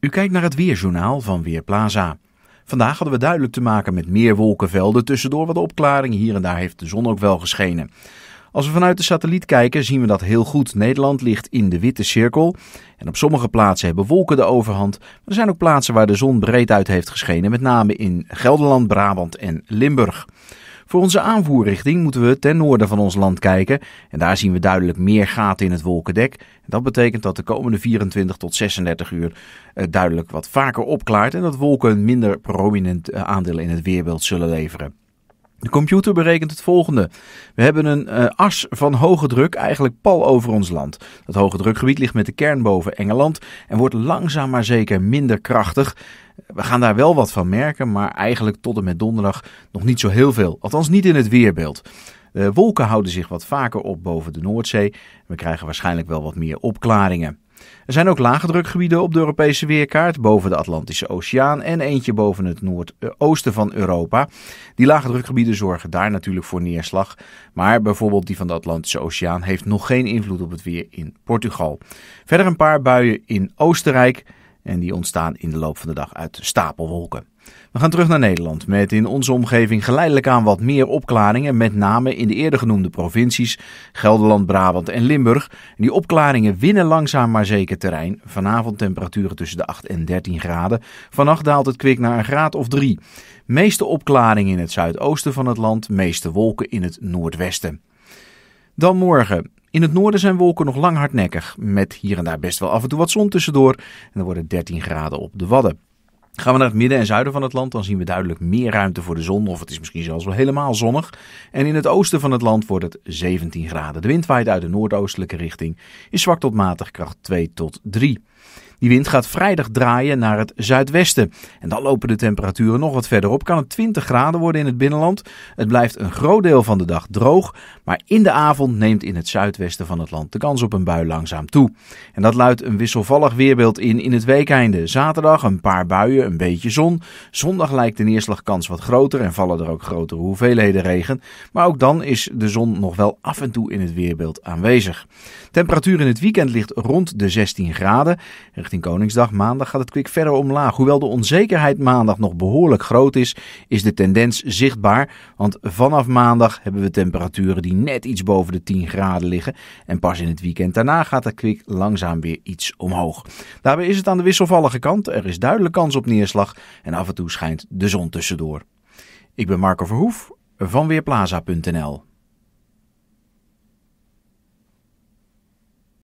U kijkt naar het Weerjournaal van Weerplaza. Vandaag hadden we duidelijk te maken met meer wolkenvelden, tussendoor wat opklaring Hier en daar heeft de zon ook wel geschenen. Als we vanuit de satelliet kijken, zien we dat heel goed. Nederland ligt in de witte cirkel. En op sommige plaatsen hebben wolken de overhand. Maar er zijn ook plaatsen waar de zon breed uit heeft geschenen, met name in Gelderland, Brabant en Limburg. Voor onze aanvoerrichting moeten we ten noorden van ons land kijken. En daar zien we duidelijk meer gaten in het wolkendek. Dat betekent dat de komende 24 tot 36 uur eh, duidelijk wat vaker opklaart. En dat wolken een minder prominent eh, aandeel in het weerbeeld zullen leveren. De computer berekent het volgende. We hebben een eh, as van hoge druk eigenlijk pal over ons land. Dat hoge drukgebied ligt met de kern boven Engeland en wordt langzaam maar zeker minder krachtig. We gaan daar wel wat van merken, maar eigenlijk tot en met donderdag nog niet zo heel veel. Althans niet in het weerbeeld. De wolken houden zich wat vaker op boven de Noordzee. We krijgen waarschijnlijk wel wat meer opklaringen. Er zijn ook lage drukgebieden op de Europese weerkaart boven de Atlantische Oceaan en eentje boven het noordoosten van Europa. Die lage drukgebieden zorgen daar natuurlijk voor neerslag, maar bijvoorbeeld die van de Atlantische Oceaan heeft nog geen invloed op het weer in Portugal. Verder een paar buien in Oostenrijk. En die ontstaan in de loop van de dag uit stapelwolken. We gaan terug naar Nederland met in onze omgeving geleidelijk aan wat meer opklaringen, met name in de eerder genoemde provincies Gelderland, Brabant en Limburg. die opklaringen winnen langzaam maar zeker terrein. Vanavond temperaturen tussen de 8 en 13 graden. Vannacht daalt het kwik naar een graad of 3. Meeste opklaringen in het zuidoosten van het land, meeste wolken in het noordwesten. Dan morgen. In het noorden zijn wolken nog lang hardnekkig, met hier en daar best wel af en toe wat zon tussendoor. En dan worden 13 graden op de Wadden. Gaan we naar het midden en zuiden van het land, dan zien we duidelijk meer ruimte voor de zon. Of het is misschien zelfs wel helemaal zonnig. En in het oosten van het land wordt het 17 graden. De wind waait uit de noordoostelijke richting, is zwak tot matig, kracht 2 tot 3. Die wind gaat vrijdag draaien naar het zuidwesten. En dan lopen de temperaturen nog wat verder op. Kan het 20 graden worden in het binnenland. Het blijft een groot deel van de dag droog. Maar in de avond neemt in het zuidwesten van het land de kans op een bui langzaam toe. En dat luidt een wisselvallig weerbeeld in in het weekeinde. Zaterdag een paar buien, een beetje zon. Zondag lijkt de neerslagkans wat groter en vallen er ook grotere hoeveelheden regen. Maar ook dan is de zon nog wel af en toe in het weerbeeld aanwezig. Temperatuur in het weekend ligt rond de 16 graden richting Koningsdag. Maandag gaat het kwik verder omlaag. Hoewel de onzekerheid maandag nog behoorlijk groot is, is de tendens zichtbaar. Want vanaf maandag hebben we temperaturen die net iets boven de 10 graden liggen. En pas in het weekend daarna gaat het kwik langzaam weer iets omhoog. Daarbij is het aan de wisselvallige kant. Er is duidelijk kans op neerslag. En af en toe schijnt de zon tussendoor. Ik ben Marco Verhoef van Weerplaza.nl.